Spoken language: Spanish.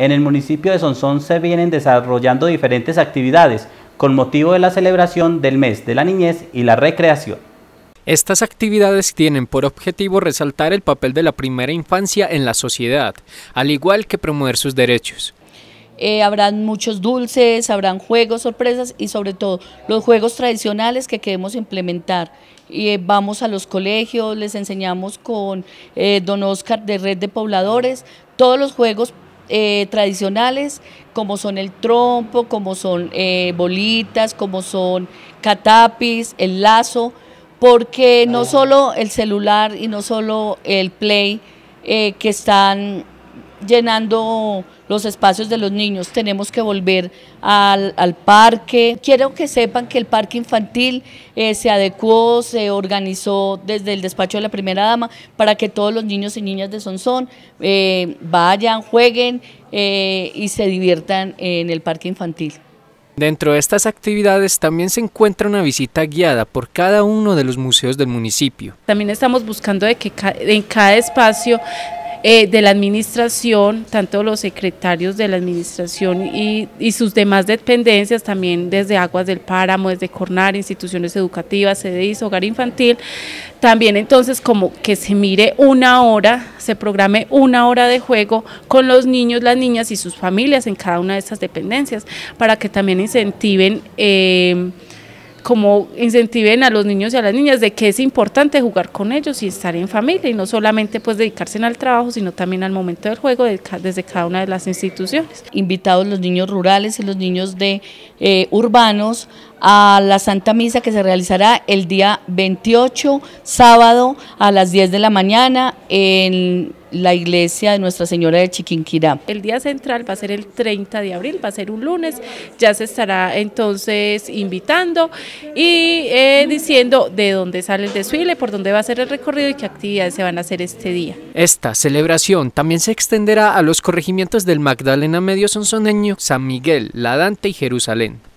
en el municipio de Sonsón se vienen desarrollando diferentes actividades con motivo de la celebración del mes de la niñez y la recreación. Estas actividades tienen por objetivo resaltar el papel de la primera infancia en la sociedad, al igual que promover sus derechos. Eh, habrán muchos dulces, habrán juegos, sorpresas y sobre todo los juegos tradicionales que queremos implementar. Y eh, vamos a los colegios, les enseñamos con eh, don Oscar de Red de Pobladores todos los juegos eh, tradicionales, como son el trompo, como son eh, bolitas, como son catapis, el lazo, porque no oh. solo el celular y no solo el play eh, que están llenando los espacios de los niños, tenemos que volver al, parque. Quiero que sepan que el parque infantil eh, se adecuó, se organizó desde el despacho de la primera dama para que todos los niños y niñas de Sonsón eh, vayan, jueguen eh, y se diviertan en el parque infantil. Dentro de estas actividades también se encuentra una visita guiada por cada uno de los museos del municipio. También estamos buscando de que en cada espacio eh, de la administración, tanto los secretarios de la administración y, sus demás dependencias, también desde Aguas del Páramo, desde Cornar, instituciones educativas, CDIs, hogar infantil, también entonces como que se mire una hora, se programe una hora de juego con los niños, las niñas y sus familias en cada una de estas dependencias, para que también incentiven... Eh, como incentiven a los niños y a las niñas de que es importante jugar con ellos y estar en familia y no solamente pues dedicarse al trabajo, sino también al momento del juego desde cada una de las instituciones. Invitados los niños rurales y los niños de eh, urbanos a la Santa Misa que se realizará el día 28, sábado, a las 10 de la mañana en la iglesia de Nuestra Señora de Chiquinquirá. El día central va a ser el 30 de abril, va a ser un lunes, ya se estará entonces invitando y eh, diciendo de dónde sale el desfile, por dónde va a ser el recorrido y qué actividades se van a hacer este día. Esta celebración también se extenderá a los corregimientos del Magdalena Medio Sonsoneño, San Miguel, La Dante y Jerusalén.